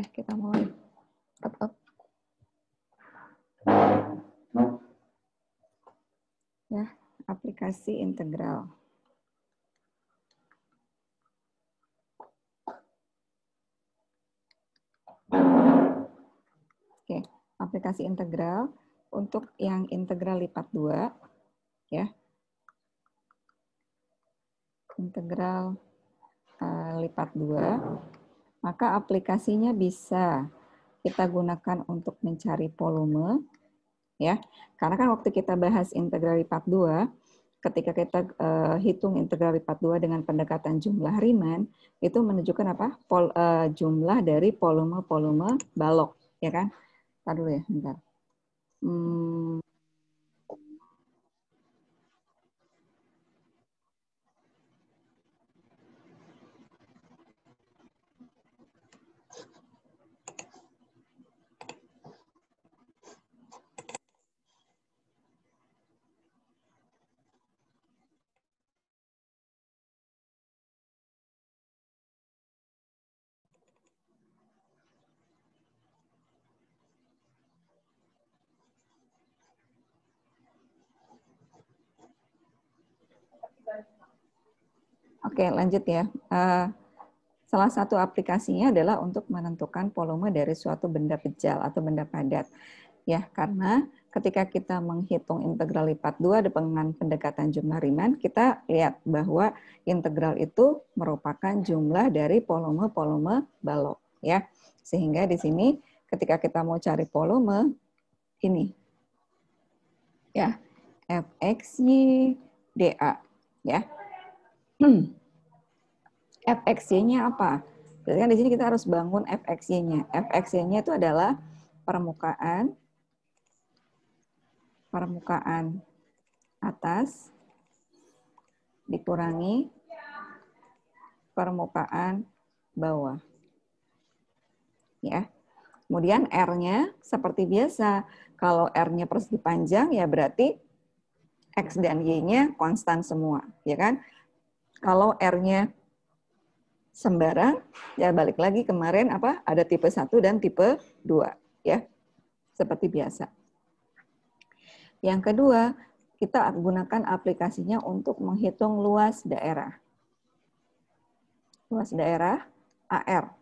ya kita mulai. up up Ya, aplikasi integral. Oke, aplikasi integral untuk yang integral lipat dua ya. Integral uh, lipat dua maka aplikasinya bisa kita gunakan untuk mencari volume ya. Karena kan waktu kita bahas integral lipat 2, ketika kita uh, hitung integral lipat 2 dengan pendekatan jumlah Riemann, itu menunjukkan apa? Pol, uh, eh, jumlah dari volume-volume balok, ya kan? Tadu dulu ya, bentar. Hmm, Oke, lanjut ya. Uh, salah satu aplikasinya adalah untuk menentukan volume dari suatu benda pejal atau benda padat. Ya, karena ketika kita menghitung integral lipat dua dengan pendekatan jumlah Riemann, kita lihat bahwa integral itu merupakan jumlah dari volume-volume balok, ya. Sehingga di sini ketika kita mau cari volume ini. Ya, fxy dA, ya. FXY-nya apa? Berarti kan di sini kita harus bangun FXY-nya. FXY-nya itu adalah permukaan permukaan atas dikurangi permukaan bawah. Ya. Kemudian R-nya seperti biasa. Kalau R-nya persegi panjang ya berarti X dan Y-nya konstan semua, ya kan? Kalau R-nya sembarang ya balik lagi kemarin apa ada tipe 1 dan tipe 2 ya seperti biasa. Yang kedua, kita gunakan aplikasinya untuk menghitung luas daerah. Luas daerah AR.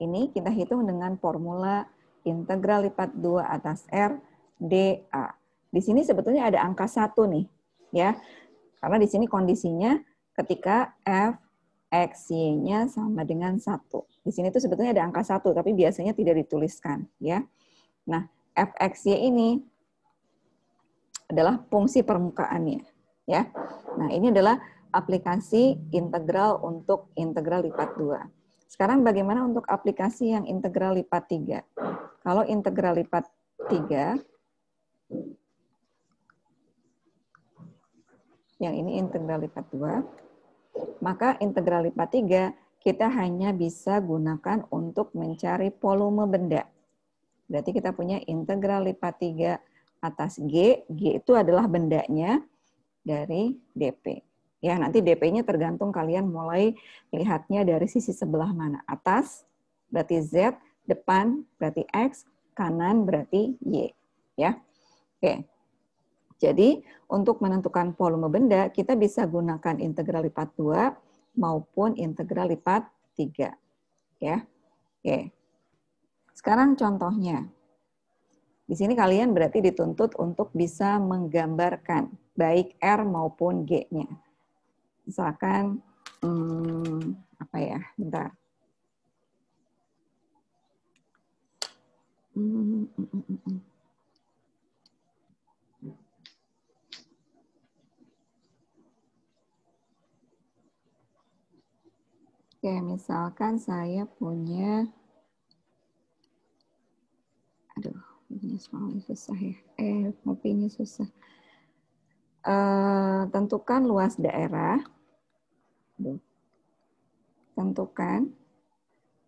Ini kita hitung dengan formula integral lipat 2 atas R dA. Di sini sebetulnya ada angka satu nih, ya. Karena di sini kondisinya ketika f x y-nya sama dengan satu. Di sini tuh sebetulnya ada angka satu, tapi biasanya tidak dituliskan, ya. Nah, f x y ini adalah fungsi permukaannya, ya. Nah, ini adalah aplikasi integral untuk integral lipat dua. Sekarang bagaimana untuk aplikasi yang integral lipat tiga? Kalau integral lipat tiga, yang ini integral lipat dua. Maka integral lipat 3 kita hanya bisa gunakan untuk mencari volume benda. Berarti kita punya integral lipat 3 atas G. G itu adalah bendanya dari DP. Ya, nanti DP-nya tergantung kalian mulai lihatnya dari sisi sebelah mana. Atas berarti Z, depan berarti X, kanan berarti Y. Ya. Oke. Jadi untuk menentukan volume benda, kita bisa gunakan integral lipat 2 maupun integral lipat 3. Ya. Oke. Sekarang contohnya. Di sini kalian berarti dituntut untuk bisa menggambarkan baik R maupun G-nya. Misalkan, hmm, apa ya, bentar. Hmm, hmm, hmm, hmm. hmm, hmm. Oke, misalkan saya punya aduh, ini soalnya susah ya. Eh, kopinya susah. Uh, tentukan luas daerah. Aduh. Tentukan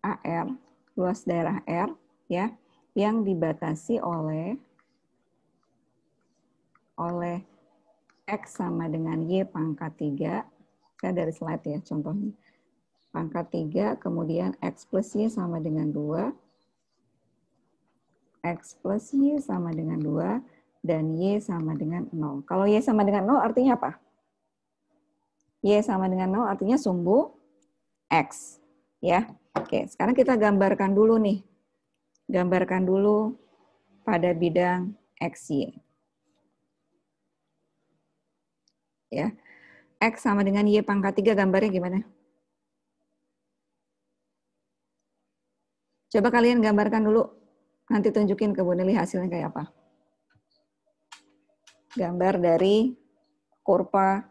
AR, luas daerah R ya, yang dibatasi oleh oleh X sama dengan Y pangkat 3. Saya dari slide ya contohnya pangkat 3, kemudian X plus Y sama dengan 2. X plus Y sama dengan 2, dan Y sama dengan 0. Kalau Y sama dengan 0 artinya apa? Y sama dengan 0 artinya sumbu X. ya. Oke, sekarang kita gambarkan dulu nih. Gambarkan dulu pada bidang XY. Ya. X sama dengan Y pangkat 3 gambarnya gimana? Coba kalian gambarkan dulu, nanti tunjukin ke Bu hasilnya kayak apa. Gambar dari kurva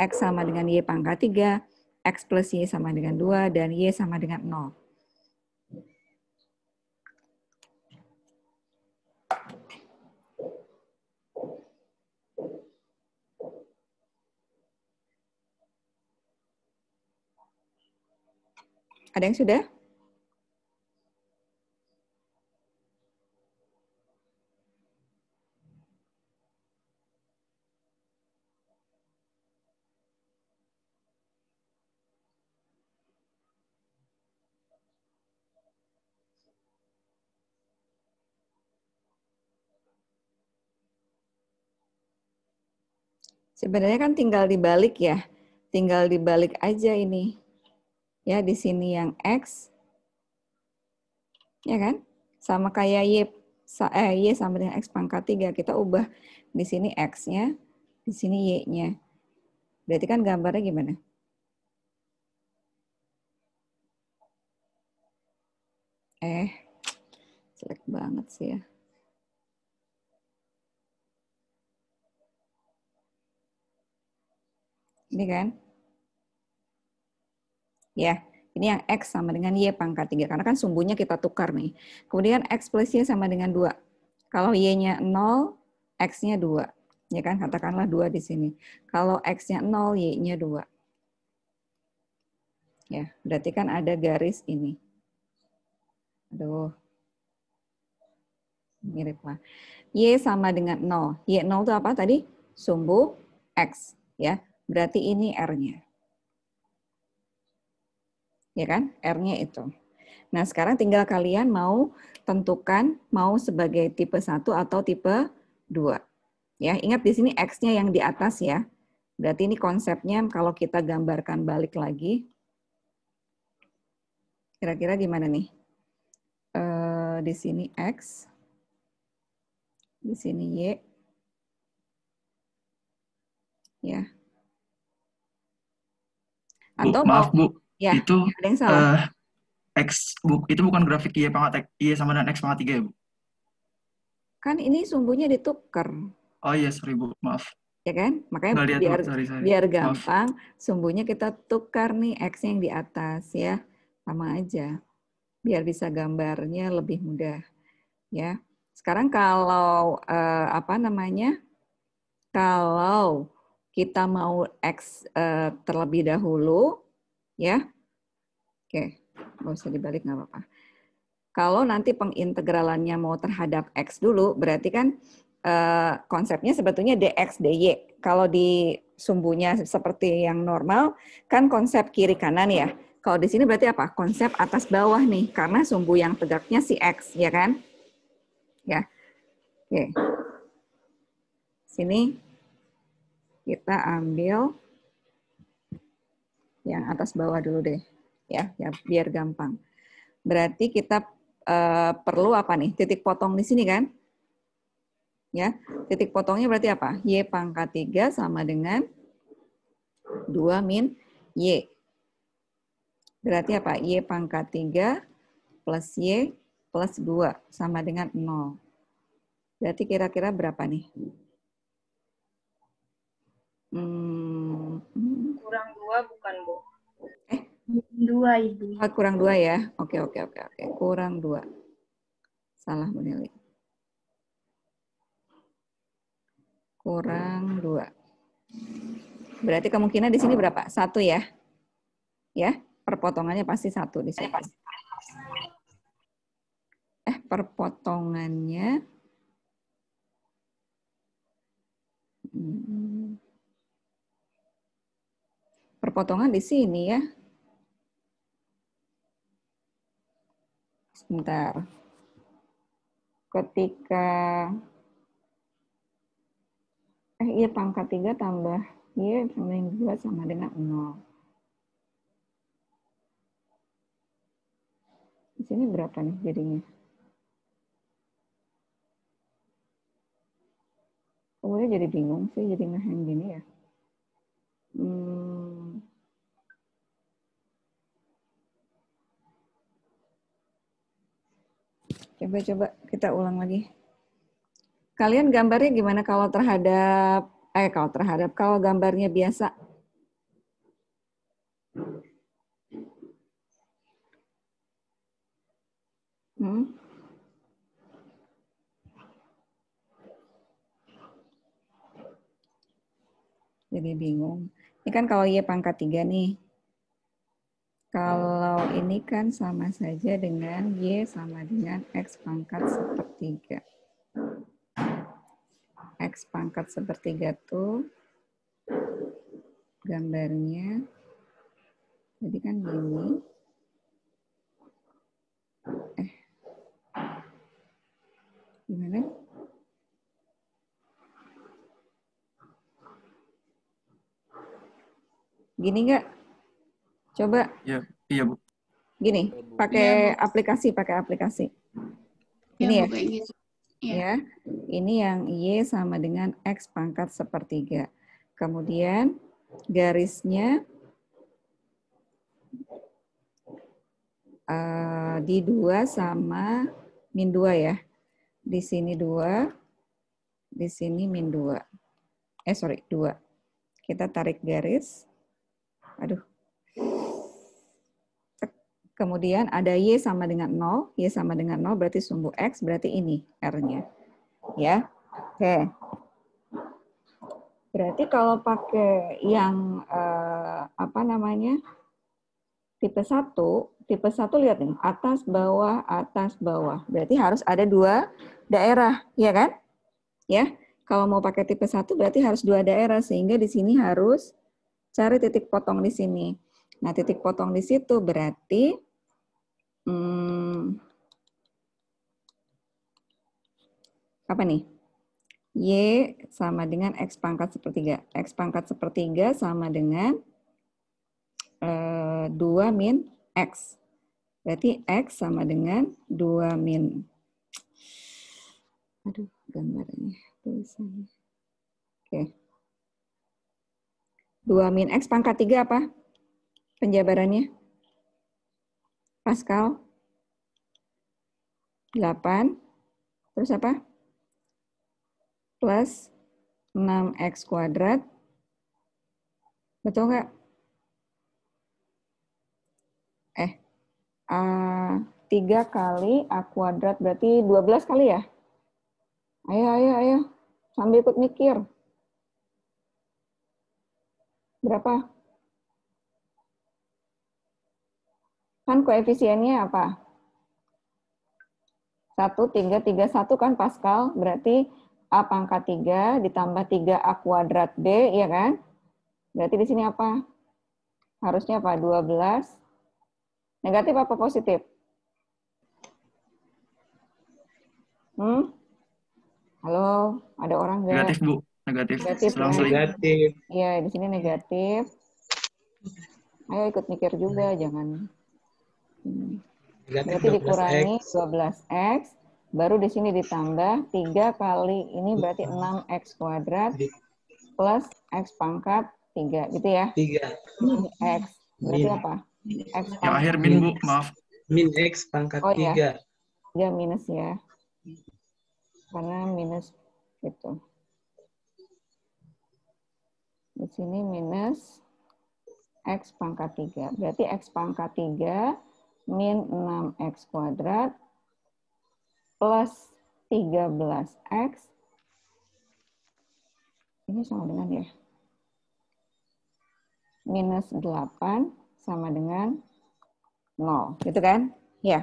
X sama dengan Y pangkat 3, X plus Y sama dengan 2, dan Y sama dengan 0. Ada yang sudah? Sebenarnya kan tinggal dibalik ya. Tinggal dibalik aja ini. Ya, di sini yang X. Ya kan? Sama kayak Y. Eh, y sama dengan X pangkat 3. Kita ubah di sini X-nya, di sini Y-nya. Berarti kan gambarnya gimana? Eh, jelek banget sih ya. Ini kan? Ya, ini yang X sama dengan Y pangkat 3. Karena kan sumbunya kita tukar nih. Kemudian X plus Y sama dengan 2. Kalau Y-nya 0, X-nya 2. Ya kan? Katakanlah 2 di sini. Kalau X-nya 0, Y-nya 2. Ya, berarti kan ada garis ini. Aduh, mirip lah. Y sama dengan 0. Y 0 itu apa tadi? Sumbu X. ya berarti ini R-nya. Ya kan? R-nya itu. Nah, sekarang tinggal kalian mau tentukan mau sebagai tipe 1 atau tipe 2. Ya, ingat di sini X-nya yang di atas ya. Berarti ini konsepnya kalau kita gambarkan balik lagi. Kira-kira gimana nih? E, di sini X. Di sini Y. Ya, atau maaf maaf bu, ya, itu ya, ada yang salah. Uh, X bu, itu bukan grafik Y pangkat Y sama dengan X pangkat 3 ya, Bu? Kan ini sumbunya ditukar. Oh iya, sorry Bu, maaf. Ya kan? Makanya biar, sorry, sorry. biar gampang, maaf. sumbunya kita tukar nih X yang di atas ya. Sama aja. Biar bisa gambarnya lebih mudah. Ya. Sekarang kalau uh, apa namanya? Kalau kita mau X eh, terlebih dahulu, ya. Oke, nggak usah dibalik nggak apa-apa. Kalau nanti pengintegralannya mau terhadap X dulu, berarti kan eh, konsepnya sebetulnya dx dy. Kalau di sumbunya seperti yang normal, kan konsep kiri kanan ya. Kalau di sini berarti apa? Konsep atas bawah nih, karena sumbu yang tegaknya si x, ya kan? Ya, oke. Sini kita ambil yang atas bawah dulu deh ya, ya biar gampang. Berarti kita uh, perlu apa nih? Titik potong di sini kan? Ya, titik potongnya berarti apa? Y pangkat 3 sama dengan 2 min Y. Berarti apa? Y pangkat 3 plus Y plus 2 sama dengan 0. Berarti kira-kira berapa nih? Hmm. Kurang dua bukan bu? Eh dua ibu. Ah, kurang dua ya? Oke oke oke oke. Kurang dua. Salah menilai. Kurang dua. Berarti kemungkinan di sini berapa? Satu ya? Ya, perpotongannya pasti satu di sini. Eh, perpotongannya. Hmm perpotongan di sini ya. Sebentar. Ketika eh iya pangkat 3 tambah y iya, sama yang 2 sama dengan 0. Di sini berapa nih jadinya? Kemudian jadi bingung sih, jadi ngehang gini ya. Hmm, Coba-coba kita ulang lagi. Kalian gambarnya gimana kalau terhadap, eh kalau terhadap, kalau gambarnya biasa? Hmm? Jadi bingung. Ini kan kalau Y pangkat 3 nih. Kalau ini kan sama saja dengan Y sama dengan X pangkat sepertiga. X pangkat sepertiga tuh gambarnya. Jadi kan gini. Eh. Gimana? Gini nggak? Coba. Iya, iya Bu. Gini, iya, pakai ya, aplikasi, pakai aplikasi. Iya, Ini ya. ya. ya. ya. Ini yang Y sama dengan X pangkat sepertiga. Kemudian garisnya uh, di 2 sama min 2 ya. Di sini 2, di sini min 2. Eh sorry, 2. Kita tarik garis. Aduh, Kemudian ada Y sama dengan 0. Y sama dengan 0 berarti sumbu X, berarti ini R-nya. Ya, oke. Berarti kalau pakai yang eh, apa namanya tipe satu tipe satu lihat nih, atas, bawah, atas, bawah. Berarti harus ada dua daerah, ya kan? Ya, kalau mau pakai tipe satu berarti harus dua daerah, sehingga di sini harus cari titik potong di sini. Nah, titik potong di situ berarti hmm, apa nih? Y sama dengan X pangkat sepertiga. X pangkat sepertiga sama dengan uh, eh, 2 min X. Berarti X sama dengan 2 min. Aduh, gambarnya. Tulisannya. Oke. Okay. 2 min X pangkat 3 apa? Penjabarannya? Pascal 8 terus apa? plus 6x kuadrat betul nggak? eh, eh A, 3 kali A kuadrat berarti 12 kali ya? ayo ayo ayo sambil ikut mikir berapa? Kan koefisiennya apa? 1, 3, 3, 1 kan Pascal, berarti A pangkat 3 ditambah 3A kuadrat B, ya kan? Berarti di sini apa? Harusnya apa? 12. Negatif apa positif? Hmm? Halo, ada orang nggak? Negatif, Bu. Negatif. Negatif. Selang ya? -selang. Negatif. Iya, di sini negatif. Ayo ikut mikir juga, jangan Negatif berarti dikurangi 12x. 12x, baru di sini ditambah 3 kali ini berarti 6x kuadrat plus x pangkat 3, gitu ya? 3. X, berarti min. apa? X Yang akhir min, Bu, maaf. Min x pangkat oh, 3. Ya. 3 minus ya. Karena minus gitu. Di sini minus X pangkat 3. Berarti X pangkat 3 min 6x kuadrat plus 13x ini sama dengan ya minus 8 sama dengan 0 gitu kan ya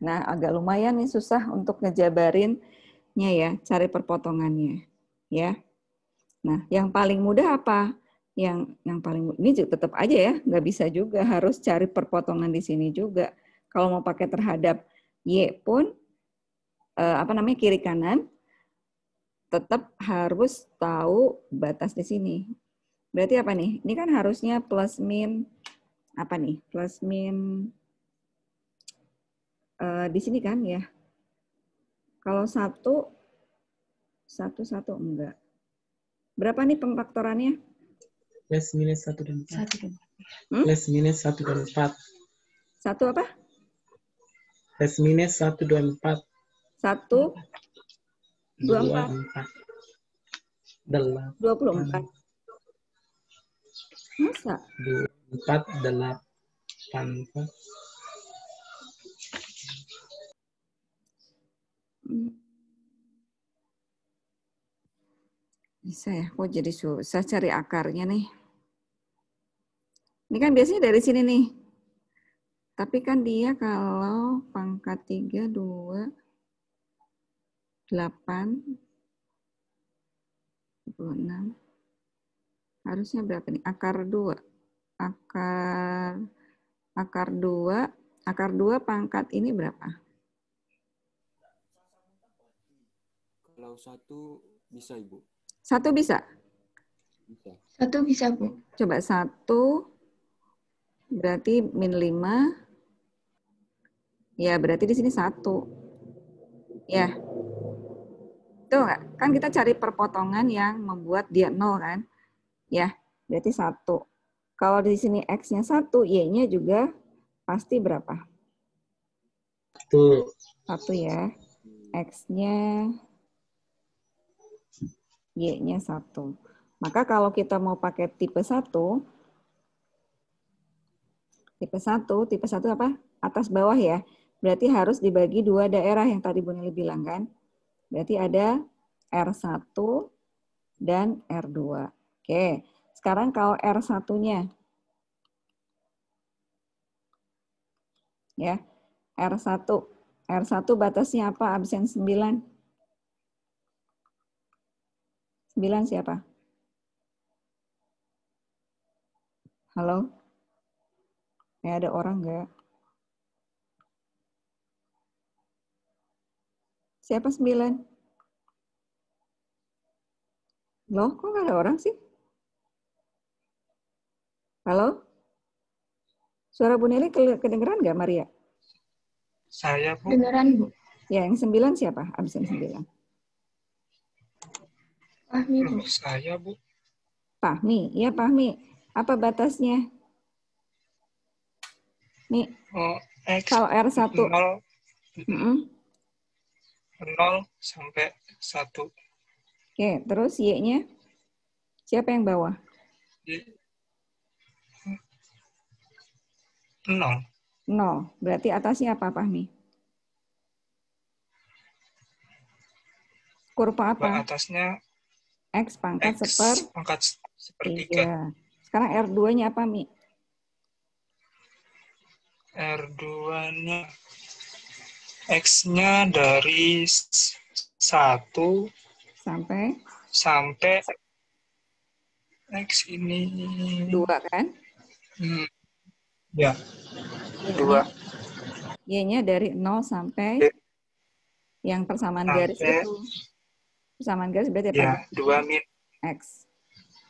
nah agak lumayan nih susah untuk ngejabarinnya ya cari perpotongannya ya nah yang paling mudah apa yang yang paling ini juga tetap aja ya nggak bisa juga harus cari perpotongan di sini juga kalau mau pakai terhadap y pun eh, apa namanya kiri kanan tetap harus tahu batas di sini berarti apa nih ini kan harusnya plus min apa nih plus min eh, di sini kan ya kalau satu satu satu enggak berapa nih pengfaktorannya Plus minus satu dan empat, 1 dan 4. Iya. Hmm? Plus minus satu dan empat, Satu apa? Plus minus 1 dan 4. 1, 2, 4. 24. 24. Masa? 24, 8, 4. Hmm. Bisa ya, kok jadi susah cari akarnya nih. Ini kan biasanya dari sini nih. Tapi kan dia kalau pangkat 3, 2, 8, 26. Harusnya berapa nih? Akar 2. Akar akar 2, akar 2 pangkat ini berapa? Kalau satu bisa Ibu. Satu bisa? Satu bisa, Bu. Coba satu, berarti min lima. Ya, berarti di sini satu. Ya. Tuh Kan kita cari perpotongan yang membuat dia nol kan? Ya, berarti satu. Kalau di sini X-nya satu, Y-nya juga pasti berapa? Satu. Satu ya. X-nya Y-nya 1. Maka kalau kita mau pakai tipe 1, tipe 1, tipe 1 apa? Atas bawah ya. Berarti harus dibagi dua daerah yang tadi Bu Nili bilang kan. Berarti ada R1 dan R2. Oke, sekarang kalau R1-nya. Ya, R1. R1 batasnya apa? Absen 9. 9 siapa? Halo? Ya, ada orang nggak? Siapa 9? Loh, kok nggak ada orang sih? Halo? Suara Bu Nelly kedengeran nggak, Maria? Saya, Bu. Kedengeran, Bu. Ya, yang 9 siapa? Absen 9. Fahmi. Loh, saya, Bu. Pahmi. ya Pahmi. Apa batasnya? Mi. Oh, X kalau R1 0 mm -mm. 0 sampai 1. Oke, terus Y-nya? Siapa yang bawa? Y. 0. 0. Berarti atasnya apa, Pahmi? Kurva apa? Kurva nah, atasnya X pangkat X seper pangkat sepertiga. Sekarang R2-nya apa, Mi? R2-nya X-nya dari 1 sampai sampai X ini 2 kan? Hmm. Ya. 2. Y-nya dari 0 sampai D. Ya. yang persamaan sampai garis itu Persamaan garis berarti apa? Ya, 2 ya, min X.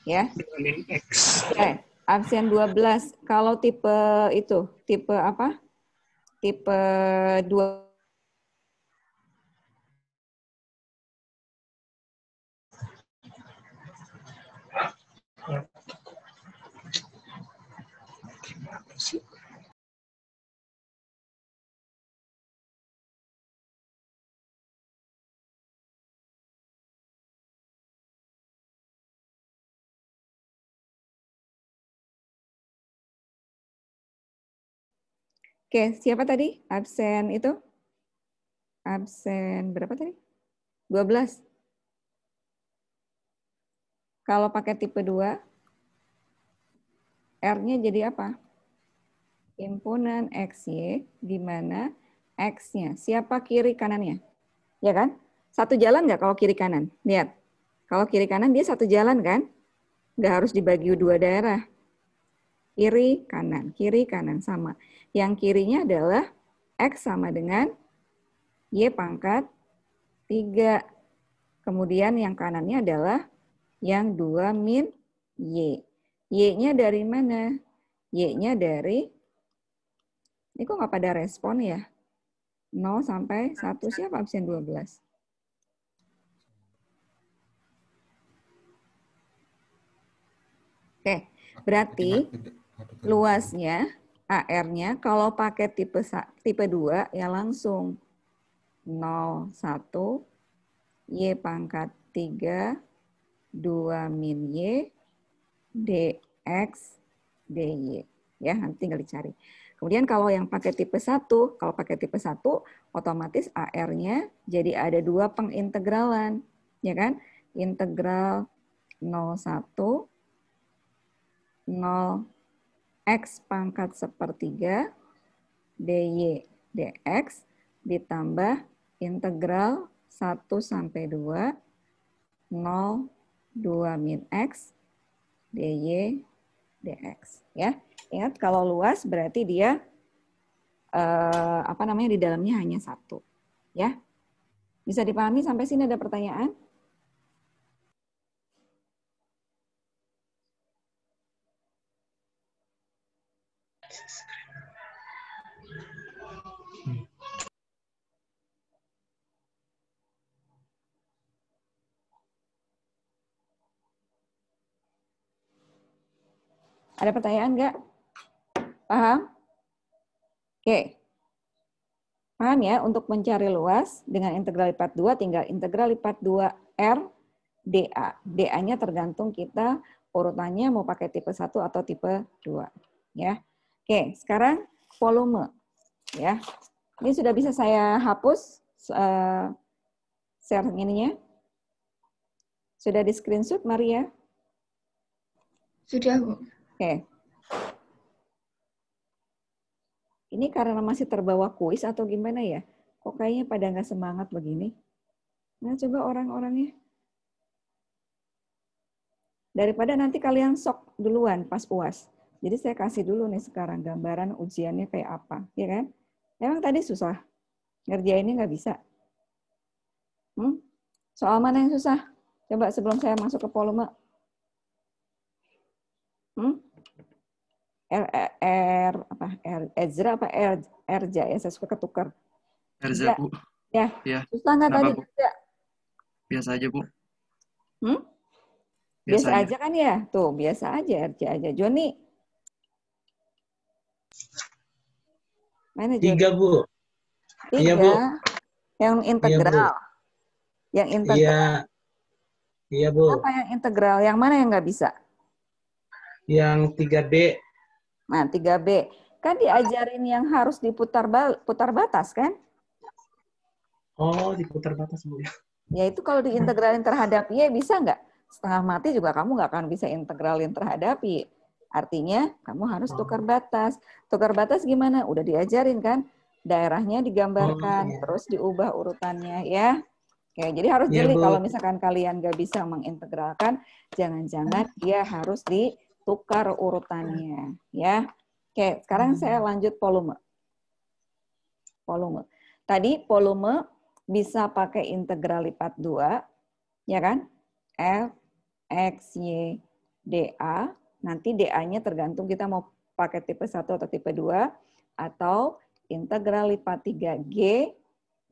Ya? 2 min X. Oke, okay. absen 12. Kalau tipe itu, tipe apa? Tipe 2 Oke, siapa tadi? Absen itu? Absen berapa tadi? 12. Kalau pakai tipe 2, R-nya jadi apa? Himpunan XY, di mana X-nya. Siapa kiri kanannya? Ya kan? Satu jalan nggak kalau kiri kanan? Lihat. Kalau kiri kanan dia satu jalan kan? Nggak harus dibagi dua daerah. Kiri, kanan, kiri, kanan, sama. Yang kirinya adalah X sama dengan Y pangkat 3. Kemudian yang kanannya adalah yang 2 min Y. Y-nya dari mana? Y-nya dari, ini kok nggak pada respon ya? 0 sampai 1 siapa absen 12? Oke, berarti luasnya AR-nya kalau pakai tipe tipe 2 ya langsung 0 1 Y pangkat 3 2 min Y DX DY ya nanti tinggal dicari. Kemudian kalau yang pakai tipe 1, kalau pakai tipe 1 otomatis AR-nya jadi ada dua pengintegralan, ya kan? Integral 01 0 X pangkat sepertiga dy dx ditambah integral 1 sampai 2 0 2 min x dy dx ya. Ingat kalau luas berarti dia eh, apa namanya di dalamnya hanya satu ya. Bisa dipahami sampai sini ada pertanyaan? Ada pertanyaan nggak? Paham? Oke. Paham ya, untuk mencari luas dengan integral lipat 2 tinggal integral lipat 2 R DA. DA-nya tergantung kita urutannya mau pakai tipe 1 atau tipe 2. Ya. Oke, sekarang volume. Ya. Ini sudah bisa saya hapus uh, share ininya. Sudah di screenshot Maria? Sudah, Bu. Oke. Ini karena masih terbawa kuis atau gimana ya? Kok kayaknya pada nggak semangat begini? Nah, coba orang-orangnya. Daripada nanti kalian sok duluan pas UAS. Jadi saya kasih dulu nih sekarang gambaran ujiannya kayak apa, ya kan? Emang tadi susah? Ngerjainnya nggak bisa? Hmm? Soal mana yang susah? Coba sebelum saya masuk ke volume, R, e, R apa R Ezra apa R Erja ya saya suka ketukar. Erza bu. Ya. ya. Susah nggak tadi? Bu? Biasa aja bu. Hmm? Biasa, biasa aja. aja kan ya, tuh biasa aja Erja aja. Joni. Mana Tiga bu. Iya, tiga. Iya bu. Yang iya. integral. Iya, bu. Yang integral. Iya. Iya bu. Apa yang integral? Yang mana yang nggak bisa? Yang 3D Nah, 3B. Kan diajarin yang harus diputar bal putar batas, kan? Oh, diputar batas, Bu. Ya. ya, itu kalau diintegralin terhadap Y bisa nggak? Setengah mati juga kamu nggak akan bisa integralin terhadap Y. Artinya, kamu harus oh. tukar batas. Tukar batas gimana? Udah diajarin, kan? Daerahnya digambarkan, oh. terus diubah urutannya, ya. Oke, jadi harus iya, jeli ya, kalau misalkan kalian nggak bisa mengintegralkan, jangan-jangan dia harus di tukar urutannya ya. Oke, sekarang hmm. saya lanjut volume. Volume. Tadi volume bisa pakai integral lipat dua ya kan? F, X, Y, DA. Nanti DA-nya tergantung kita mau pakai tipe satu atau tipe dua atau integral lipat 3 G,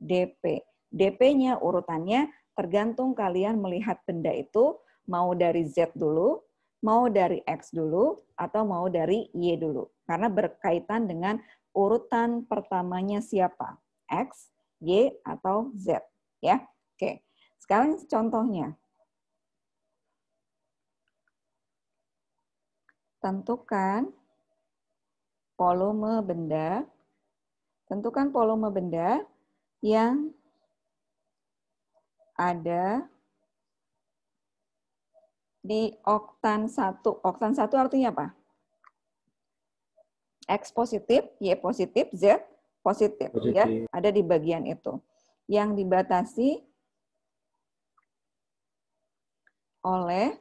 DP. DP-nya urutannya tergantung kalian melihat benda itu mau dari Z dulu, mau dari X dulu atau mau dari Y dulu. Karena berkaitan dengan urutan pertamanya siapa? X, Y, atau Z. Ya, Oke, sekarang contohnya. Tentukan volume benda. Tentukan volume benda yang ada di oktan 1. Oktan 1 artinya apa? X positif, Y positif, Z positif. Ya. positif. Ya, ada di bagian itu. Yang dibatasi oleh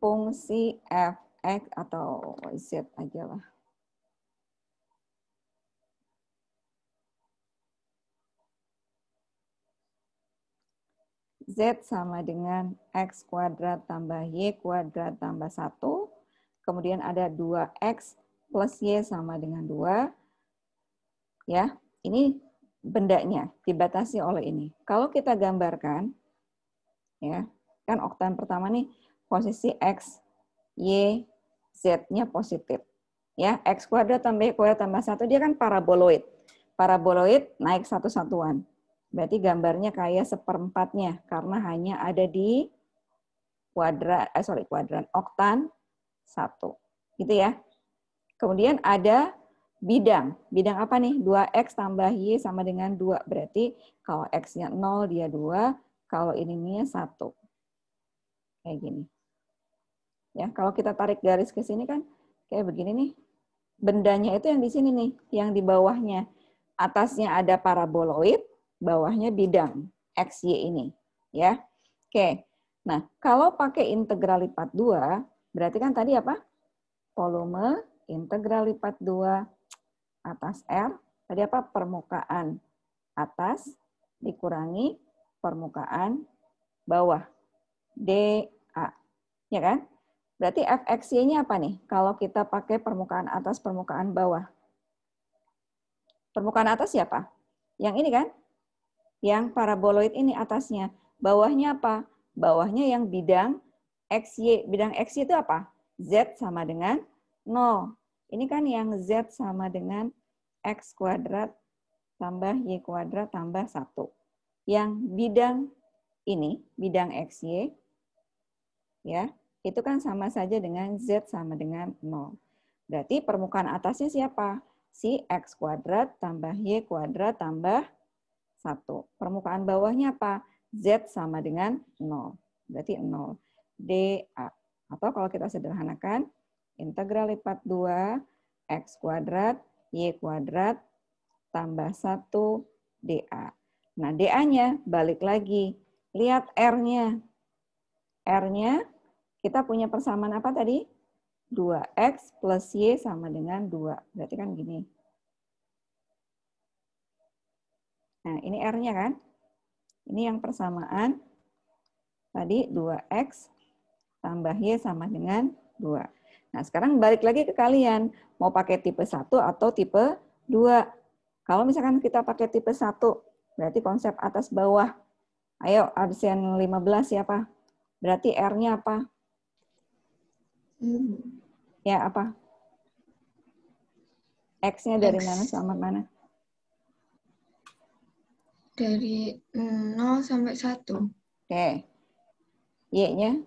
fungsi fx x atau z aja lah. Z sama dengan X kuadrat tambah Y kuadrat tambah 1. Kemudian ada 2X plus Y sama dengan 2. Ya, ini bendanya dibatasi oleh ini. Kalau kita gambarkan, ya kan oktan pertama nih posisi X, Y, Z-nya positif. Ya, X kuadrat tambah Y kuadrat tambah 1, dia kan paraboloid. Paraboloid naik satu satuan. Berarti gambarnya kayak seperempatnya karena hanya ada di kuadrat eh sorry kuadran oktan satu gitu ya. Kemudian ada bidang. Bidang apa nih? 2X tambah Y sama dengan 2. Berarti kalau X-nya 0, dia 2. Kalau ini ininya 1. Kayak gini. Ya, kalau kita tarik garis ke sini kan kayak begini nih. Bendanya itu yang di sini nih, yang di bawahnya. Atasnya ada paraboloid, bawahnya bidang XY ini, ya. Oke. Nah, kalau pakai integral lipat dua berarti kan tadi apa? Volume integral lipat dua atas R, tadi apa? Permukaan atas dikurangi permukaan bawah. DA. Ya kan? Berarti FXY-nya apa nih? Kalau kita pakai permukaan atas, permukaan bawah. Permukaan atas siapa? Yang ini kan? yang paraboloid ini atasnya. Bawahnya apa? Bawahnya yang bidang XY. Bidang XY itu apa? Z sama dengan 0. Ini kan yang Z sama dengan X kuadrat tambah Y kuadrat tambah 1. Yang bidang ini, bidang XY, ya, itu kan sama saja dengan Z sama dengan 0. Berarti permukaan atasnya siapa? Si X kuadrat tambah Y kuadrat tambah 1. Permukaan bawahnya apa? Z sama dengan 0. Berarti 0. dA. Atau kalau kita sederhanakan, integral lipat 2, X kuadrat, Y kuadrat, tambah 1, dA. Nah, dA-nya balik lagi. Lihat R-nya. R-nya kita punya persamaan apa tadi? 2X plus Y sama dengan 2. Berarti kan gini. Nah, ini R-nya kan? Ini yang persamaan tadi 2X tambah Y sama dengan 2. Nah, sekarang balik lagi ke kalian. Mau pakai tipe 1 atau tipe 2? Kalau misalkan kita pakai tipe 1, berarti konsep atas bawah. Ayo, absen 15 siapa? Berarti R-nya apa? Hmm. Ya, apa? X-nya dari X. mana sama mana? Dari 0 sampai 1. Oke. Okay. Y-nya?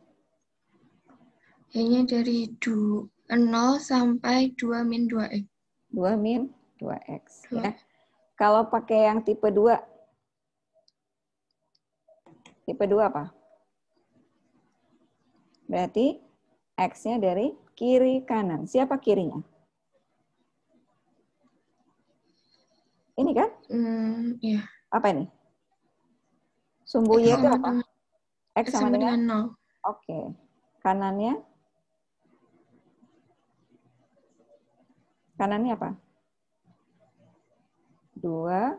Y-nya dari 2, 0 sampai 2 min 2X. 2 min 2X. 2. Ya. Kalau pakai yang tipe 2, tipe 2 apa? Berarti X-nya dari kiri kanan. Siapa kirinya? Ini kan? Mm, iya. Yeah apa ini? Sumbu X Y itu apa? X, sama dengan 0. Oke. Okay. Kanannya? Kanannya apa? 2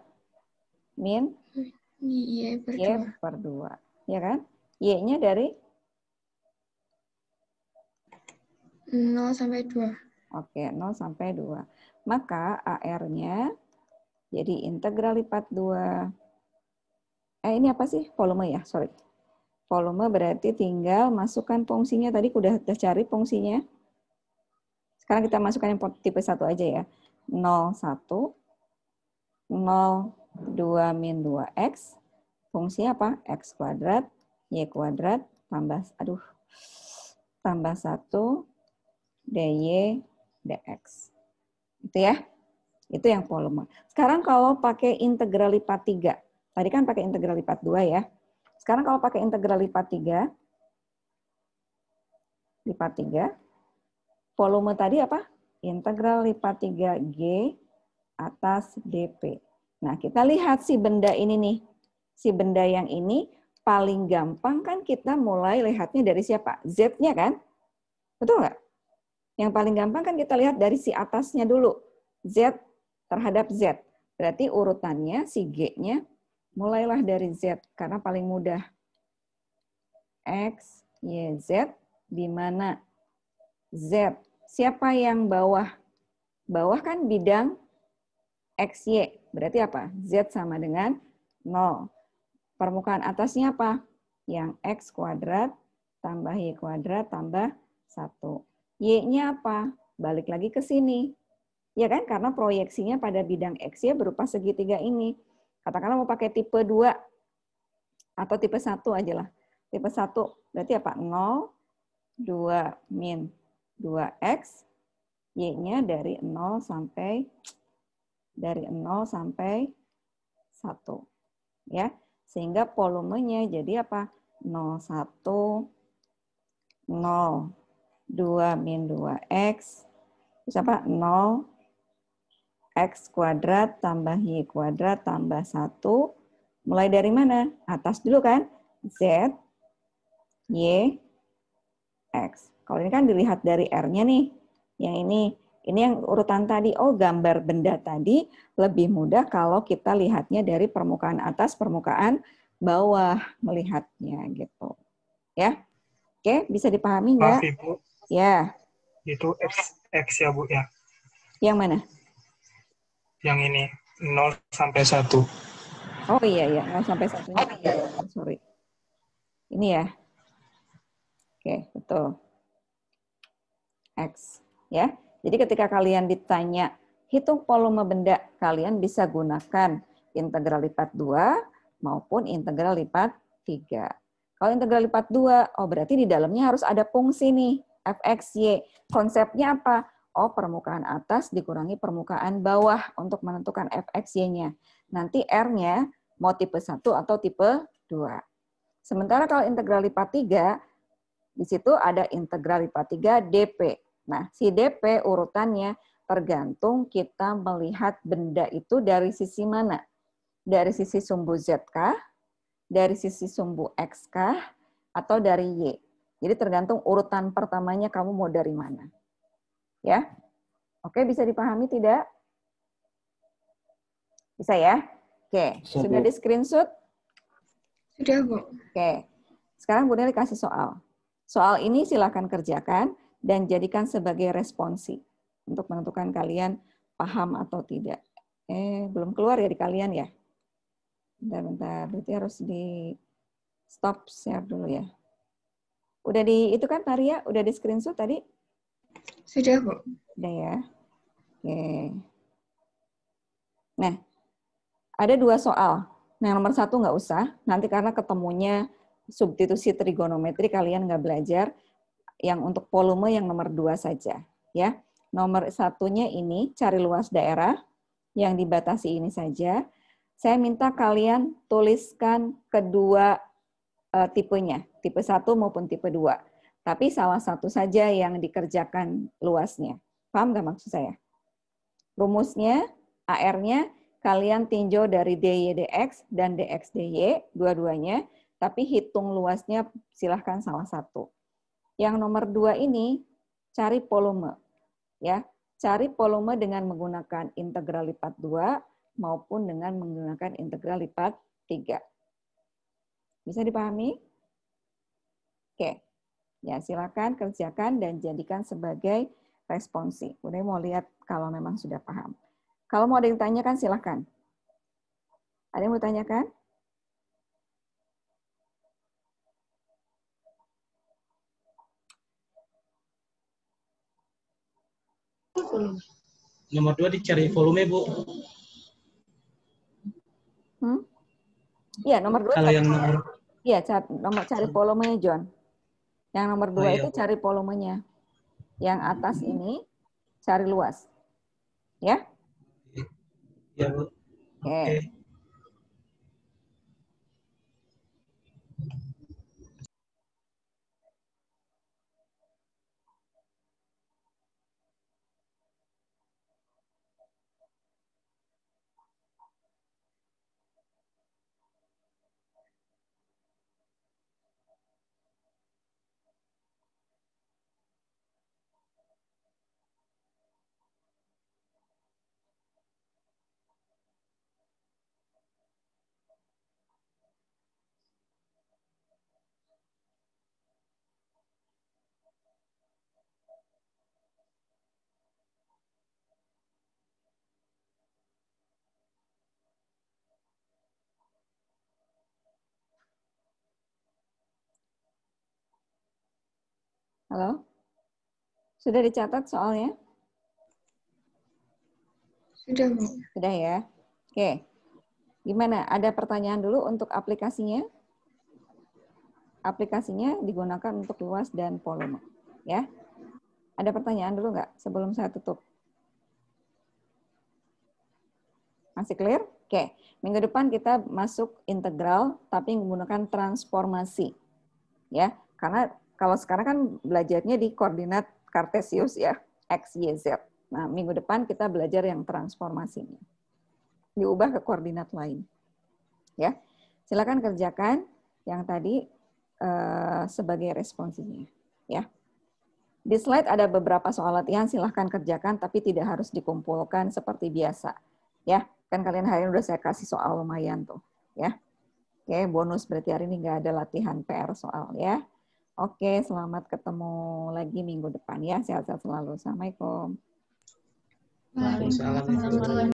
min Y per 2. Y per 2. Ya kan? Y-nya dari? 0 sampai 2. Oke, okay, 0 sampai 2. Maka AR-nya jadi integral lipat 2. Eh, ini apa sih? Volume ya, sorry. Volume berarti tinggal masukkan fungsinya. Tadi udah, udah cari fungsinya. Sekarang kita masukkan yang tipe 1 aja ya. 0, 1. 0, 2 min 2x. Fungsinya apa? X kuadrat, Y kuadrat, tambah, aduh, tambah 1, dy, dx. Itu ya. Itu yang volume. Sekarang kalau pakai integral lipat 3. Tadi kan pakai integral lipat 2 ya. Sekarang kalau pakai integral lipat 3, lipat 3, volume tadi apa? Integral lipat 3 G atas DP. Nah, kita lihat si benda ini nih. Si benda yang ini paling gampang kan kita mulai lihatnya dari siapa? Z-nya kan? Betul nggak? Yang paling gampang kan kita lihat dari si atasnya dulu. Z terhadap Z. Berarti urutannya si G-nya mulailah dari Z karena paling mudah. X, Y, Z di mana Z. Siapa yang bawah? Bawah kan bidang X, Y. Berarti apa? Z sama dengan 0. Permukaan atasnya apa? Yang X kuadrat tambah Y kuadrat tambah 1. Y-nya apa? Balik lagi ke sini. Ya kan? Karena proyeksinya pada bidang X ya berupa segitiga ini. Katakanlah mau pakai tipe 2 atau tipe 1 aja lah. Tipe 1 berarti apa? 0, 2 min 2X, Y-nya dari 0 sampai dari 0 sampai 1. Ya. Sehingga volumenya jadi apa? 0, 1, 0 2 min 2x bisa apa 0 X kuadrat tambah Y kuadrat tambah 1. Mulai dari mana? Atas dulu kan? Z, Y, X. Kalau ini kan dilihat dari R-nya nih. Yang ini, ini yang urutan tadi. Oh, gambar benda tadi lebih mudah kalau kita lihatnya dari permukaan atas, permukaan bawah melihatnya gitu. Ya. Oke, bisa dipahami nggak? Maaf, Ibu. Ya. Itu X, X ya, Bu, ya. Yang mana? yang ini 0 sampai 1. Oh iya iya 0 sampai 1. Oh, iya, iya. Sorry. Ini ya. Oke, betul. X ya. Jadi ketika kalian ditanya hitung volume benda, kalian bisa gunakan integral lipat 2 maupun integral lipat 3. Kalau integral lipat 2, oh berarti di dalamnya harus ada fungsi nih, fx, y. Konsepnya apa? Oh permukaan atas dikurangi permukaan bawah untuk menentukan fx, y-nya. Nanti R-nya mau tipe 1 atau tipe 2. Sementara kalau integral lipat 3, di situ ada integral lipat 3 DP. Nah, si DP urutannya tergantung kita melihat benda itu dari sisi mana. Dari sisi sumbu Z kah? Dari sisi sumbu X kah? Atau dari Y? Jadi tergantung urutan pertamanya kamu mau dari mana. Ya. Oke, bisa dipahami tidak? Bisa ya? Oke, bisa, sudah Bu. di screenshot? Sudah, Bu. Oke. Sekarang Bunda dikasih soal. Soal ini silakan kerjakan dan jadikan sebagai responsi untuk menentukan kalian paham atau tidak. Eh, belum keluar ya di kalian ya? Bentar, bentar. Berarti harus di stop share dulu ya. Udah di itu kan Maria, ya? udah di screenshot tadi? Sudah, Bu. Sudah ya. Oke. Nah, ada dua soal. Nah, nomor satu nggak usah. Nanti karena ketemunya substitusi trigonometri, kalian nggak belajar. Yang untuk volume yang nomor dua saja. ya. Nomor satunya ini, cari luas daerah. Yang dibatasi ini saja. Saya minta kalian tuliskan kedua uh, tipenya. Tipe satu maupun tipe dua tapi salah satu saja yang dikerjakan luasnya. Paham nggak maksud saya? Rumusnya, AR-nya, kalian tinjau dari DYDX dan DXDY, dua-duanya, tapi hitung luasnya silahkan salah satu. Yang nomor dua ini, cari volume. ya Cari volume dengan menggunakan integral lipat 2 maupun dengan menggunakan integral lipat 3. Bisa dipahami? Oke. Okay. Ya, silakan kerjakan dan jadikan sebagai responsi. Udah mau lihat kalau memang sudah paham. Kalau mau ada yang kan silakan. Ada yang mau tanyakan? Nomor dua dicari volume, Bu. Hmm? Ya, nomor dua. Kalau yang nomor... Ya, cari, nomor cari volumenya, John. Yang nomor dua oh, iya. itu cari volumenya. Yang atas hmm. ini cari luas. Ya? Ya, Bu. Oke. Okay. okay. Halo? Sudah dicatat soalnya? Sudah, Bu. Sudah ya? Oke. Gimana? Ada pertanyaan dulu untuk aplikasinya? Aplikasinya digunakan untuk luas dan volume. Ya? Ada pertanyaan dulu nggak sebelum saya tutup? Masih clear? Oke, minggu depan kita masuk integral tapi menggunakan transformasi. Ya, karena kalau sekarang kan belajarnya di koordinat kartesius ya, X, Y, Z. Nah, minggu depan kita belajar yang transformasinya. Diubah ke koordinat lain. Ya, silakan kerjakan yang tadi eh, sebagai responsinya. Ya. Di slide ada beberapa soal latihan, silahkan kerjakan, tapi tidak harus dikumpulkan seperti biasa. Ya, kan kalian hari ini udah saya kasih soal lumayan tuh. Ya, oke bonus berarti hari ini nggak ada latihan PR soal ya. Oke, selamat ketemu lagi minggu depan ya. Sehat-sehat selalu. Assalamualaikum. Waalaikumsalam.